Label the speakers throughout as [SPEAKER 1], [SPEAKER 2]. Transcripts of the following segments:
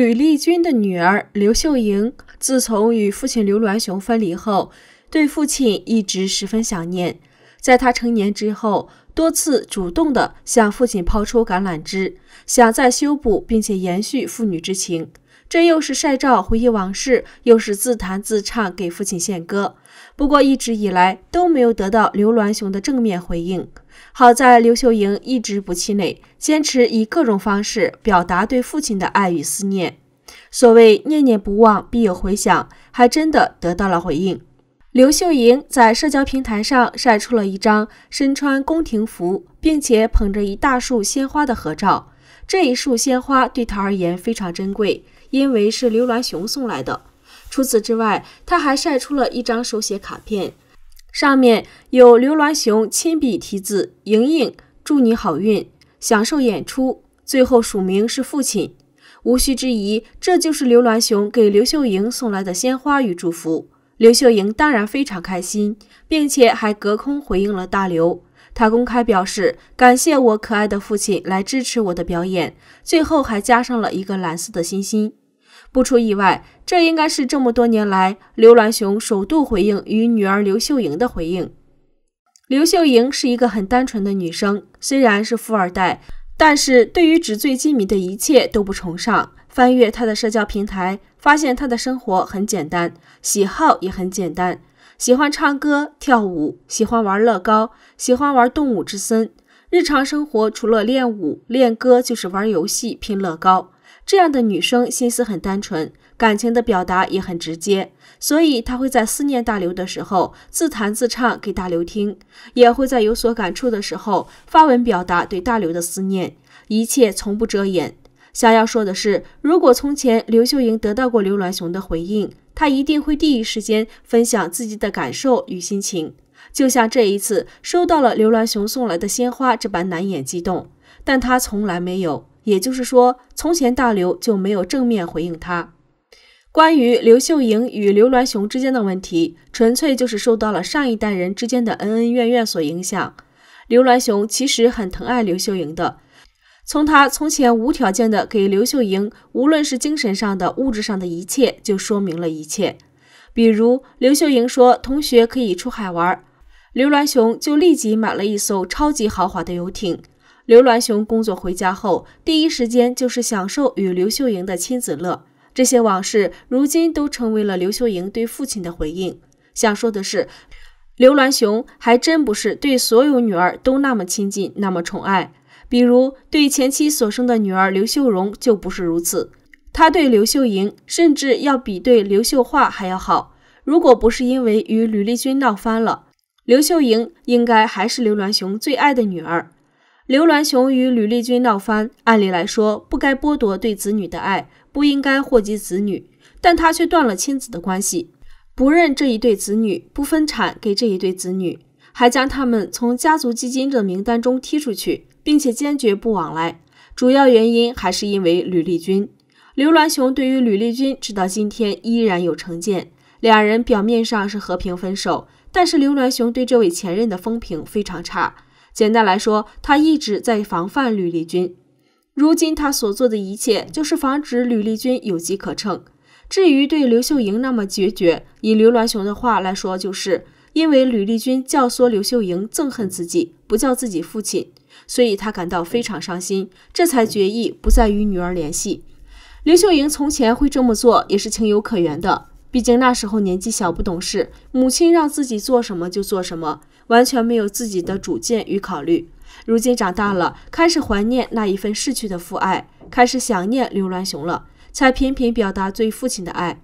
[SPEAKER 1] 吕丽君的女儿刘秀莹，自从与父亲刘銮雄分离后，对父亲一直十分想念。在她成年之后，多次主动的向父亲抛出橄榄枝，想再修补并且延续父女之情。这又是晒照回忆往事，又是自弹自唱给父亲献歌。不过一直以来都没有得到刘銮雄的正面回应。好在刘秀莹一直不气馁，坚持以各种方式表达对父亲的爱与思念。所谓念念不忘，必有回响，还真的得到了回应。刘秀莹在社交平台上晒出了一张身穿宫廷服，并且捧着一大束鲜花的合照。这一束鲜花对她而言非常珍贵，因为是刘銮雄送来的。除此之外，她还晒出了一张手写卡片。上面有刘銮雄亲笔题字：“莹莹，祝你好运，享受演出。”最后署名是父亲，无需质疑，这就是刘銮雄给刘秀莹送来的鲜花与祝福。刘秀莹当然非常开心，并且还隔空回应了大刘，她公开表示感谢我可爱的父亲来支持我的表演，最后还加上了一个蓝色的星星。不出意外，这应该是这么多年来刘銮雄首度回应与女儿刘秀莹的回应。刘秀莹是一个很单纯的女生，虽然是富二代，但是对于纸醉金迷的一切都不崇尚。翻阅她的社交平台，发现她的生活很简单，喜好也很简单，喜欢唱歌跳舞，喜欢玩乐高，喜欢玩动物之森。日常生活除了练舞练歌，就是玩游戏拼乐高。这样的女生心思很单纯，感情的表达也很直接，所以她会在思念大刘的时候自弹自唱给大刘听，也会在有所感触的时候发文表达对大刘的思念，一切从不遮掩。想要说的是，如果从前刘秀英得到过刘銮雄的回应，她一定会第一时间分享自己的感受与心情，就像这一次收到了刘銮雄送来的鲜花这般难掩激动，但她从来没有。也就是说，从前大刘就没有正面回应他关于刘秀莹与刘銮雄之间的问题，纯粹就是受到了上一代人之间的恩恩怨怨所影响。刘銮雄其实很疼爱刘秀莹的，从他从前无条件的给刘秀莹，无论是精神上的、物质上的一切，就说明了一切。比如刘秀莹说同学可以出海玩，刘銮雄就立即买了一艘超级豪华的游艇。刘銮雄工作回家后，第一时间就是享受与刘秀莹的亲子乐。这些往事如今都成为了刘秀莹对父亲的回应。想说的是，刘銮雄还真不是对所有女儿都那么亲近、那么宠爱。比如对前妻所生的女儿刘秀荣就不是如此，他对刘秀莹甚至要比对刘秀华还要好。如果不是因为与吕丽君闹翻了，刘秀莹应该还是刘銮雄最爱的女儿。刘銮雄与吕丽君闹翻，按理来说不该剥夺对子女的爱，不应该祸及子女，但他却断了亲子的关系，不认这一对子女，不分产给这一对子女，还将他们从家族基金的名单中踢出去，并且坚决不往来。主要原因还是因为吕丽君。刘銮雄对于吕丽君直到今天依然有成见。两人表面上是和平分手，但是刘銮雄对这位前任的风评非常差。简单来说，他一直在防范吕丽君。如今他所做的一切，就是防止吕丽君有机可乘。至于对刘秀莹那么决绝，以刘銮雄的话来说，就是因为吕丽君教唆刘秀莹憎恨自己，不叫自己父亲，所以他感到非常伤心，这才决意不再与女儿联系。刘秀莹从前会这么做，也是情有可原的。毕竟那时候年纪小，不懂事，母亲让自己做什么就做什么，完全没有自己的主见与考虑。如今长大了，开始怀念那一份逝去的父爱，开始想念刘銮雄了，才频频表达对父亲的爱。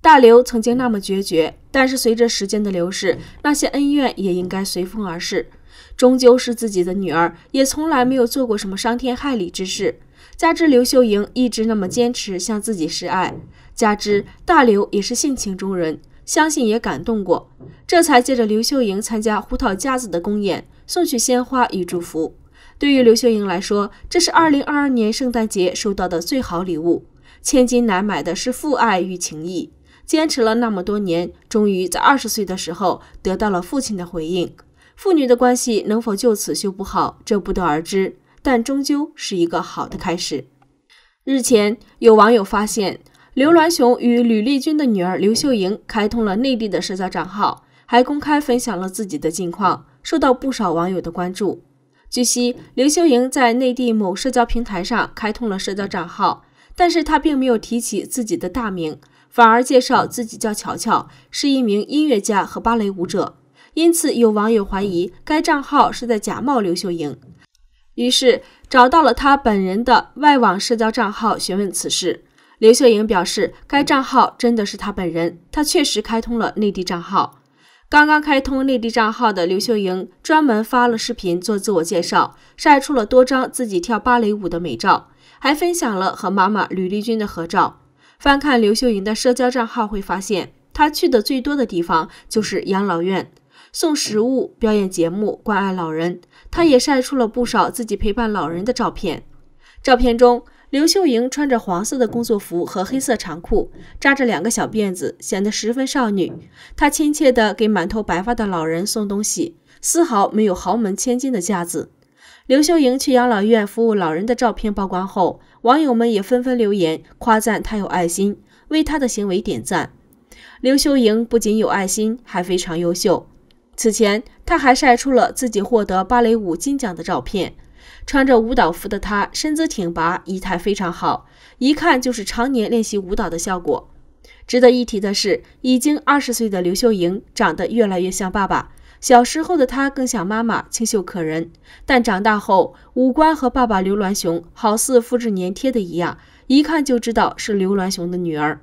[SPEAKER 1] 大刘曾经那么决绝，但是随着时间的流逝，那些恩怨也应该随风而逝。终究是自己的女儿，也从来没有做过什么伤天害理之事。加之刘秀英一直那么坚持向自己示爱。加之大刘也是性情中人，相信也感动过，这才借着刘秀莹参加《胡桃夹子》的公演，送去鲜花与祝福。对于刘秀莹来说，这是二零二二年圣诞节收到的最好礼物。千金难买的是父爱与情谊。坚持了那么多年，终于在二十岁的时候得到了父亲的回应。父女的关系能否就此修补好，这不得而知，但终究是一个好的开始。日前，有网友发现。刘銮雄与吕丽君的女儿刘秀莹开通了内地的社交账号，还公开分享了自己的近况，受到不少网友的关注。据悉，刘秀莹在内地某社交平台上开通了社交账号，但是她并没有提起自己的大名，反而介绍自己叫乔乔，是一名音乐家和芭蕾舞者。因此，有网友怀疑该账号是在假冒刘秀莹，于是找到了她本人的外网社交账号询问此事。刘秀莹表示，该账号真的是她本人，她确实开通了内地账号。刚刚开通内地账号的刘秀莹专门发了视频做自我介绍，晒出了多张自己跳芭蕾舞的美照，还分享了和妈妈吕丽君的合照。翻看刘秀莹的社交账号，会发现她去的最多的地方就是养老院，送食物、表演节目、关爱老人。她也晒出了不少自己陪伴老人的照片，照片中。刘秀莹穿着黄色的工作服和黑色长裤，扎着两个小辫子，显得十分少女。她亲切地给满头白发的老人送东西，丝毫没有豪门千金的架子。刘秀莹去养老院服务老人的照片曝光后，网友们也纷纷留言，夸赞她有爱心，为她的行为点赞。刘秀莹不仅有爱心，还非常优秀。此前，她还晒出了自己获得芭蕾舞金奖的照片。穿着舞蹈服的她，身姿挺拔，仪态非常好，一看就是常年练习舞蹈的效果。值得一提的是，已经二十岁的刘秀莹长得越来越像爸爸，小时候的她更像妈妈，清秀可人。但长大后，五官和爸爸刘銮雄好似复制粘贴的一样，一看就知道是刘銮雄的女儿。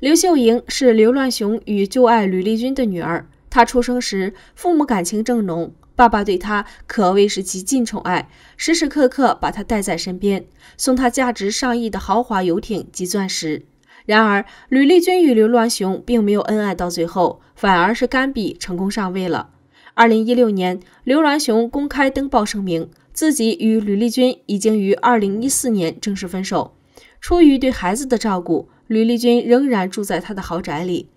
[SPEAKER 1] 刘秀莹是刘銮雄与旧爱吕丽君的女儿，她出生时，父母感情正浓。爸爸对他可谓是极尽宠爱，时时刻刻把他带在身边，送他价值上亿的豪华游艇及钻石。然而，吕丽君与刘銮雄并没有恩爱到最后，反而是甘比成功上位了。二零一六年，刘銮雄公开登报声明，自己与吕丽君已经于二零一四年正式分手。出于对孩子的照顾，吕丽君仍然住在他的豪宅里。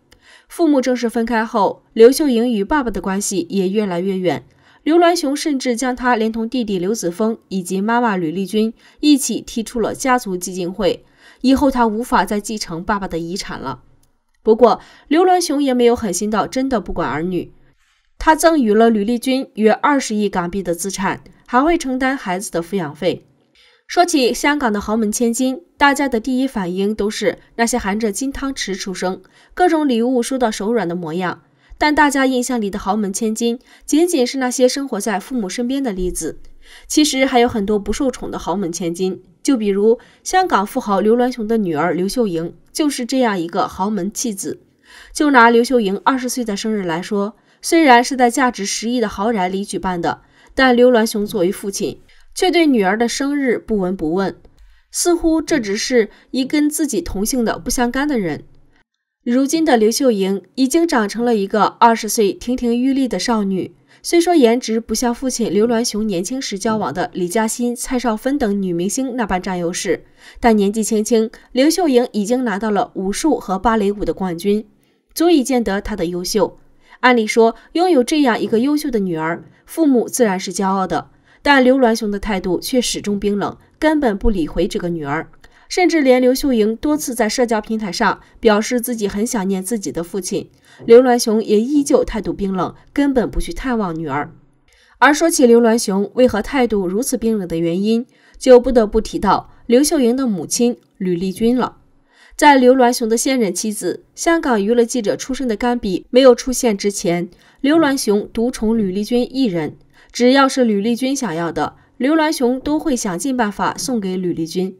[SPEAKER 1] 父母正式分开后，刘秀莹与爸爸的关系也越来越远。刘銮雄甚至将他连同弟弟刘子峰以及妈妈吕丽君一起踢出了家族基金会，以后他无法再继承爸爸的遗产了。不过，刘銮雄也没有狠心到真的不管儿女，他赠予了吕丽君约二十亿港币的资产，还会承担孩子的抚养费。说起香港的豪门千金，大家的第一反应都是那些含着金汤匙出生、各种礼物收到手软的模样。但大家印象里的豪门千金，仅仅是那些生活在父母身边的例子。其实还有很多不受宠的豪门千金，就比如香港富豪刘銮雄的女儿刘秀莹，就是这样一个豪门弃子。就拿刘秀莹二十岁的生日来说，虽然是在价值十亿的豪宅里举办的，但刘銮雄作为父亲，却对女儿的生日不闻不问，似乎这只是一跟自己同姓的不相干的人。如今的刘秀英已经长成了一个二十岁亭亭玉立的少女。虽说颜值不像父亲刘銮雄年轻时交往的李嘉欣、蔡少芬等女明星那般占优势，但年纪轻轻，刘秀英已经拿到了武术和芭蕾舞的冠军，足以见得她的优秀。按理说，拥有这样一个优秀的女儿，父母自然是骄傲的。但刘銮雄的态度却始终冰冷，根本不理会这个女儿。甚至连刘秀莹多次在社交平台上表示自己很想念自己的父亲刘銮雄，也依旧态度冰冷，根本不去探望女儿。而说起刘銮雄为何态度如此冰冷的原因，就不得不提到刘秀莹的母亲吕丽君了。在刘銮雄的现任妻子、香港娱乐记者出身的甘比没有出现之前，刘銮雄独宠吕丽君一人，只要是吕丽君想要的，刘銮雄都会想尽办法送给吕丽君。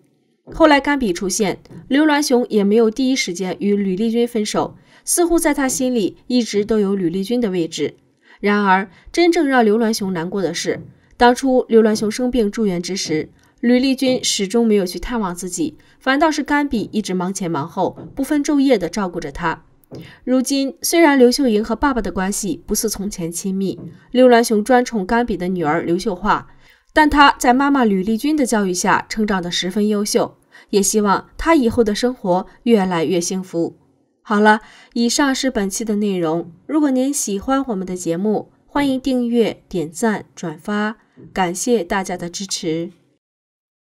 [SPEAKER 1] 后来甘比出现，刘銮雄也没有第一时间与吕丽君分手，似乎在他心里一直都有吕丽君的位置。然而，真正让刘銮雄难过的是，当初刘銮雄生病住院之时，吕丽君始终没有去探望自己，反倒是甘比一直忙前忙后，不分昼夜地照顾着他。如今，虽然刘秀莹和爸爸的关系不似从前亲密，刘銮雄专宠甘比的女儿刘秀华。但他在妈妈吕丽君的教育下，成长得十分优秀，也希望他以后的生活越来越幸福。好了，以上是本期的内容。如果您喜欢我们的节目，欢迎订阅、点赞、转发，感谢大家的支持。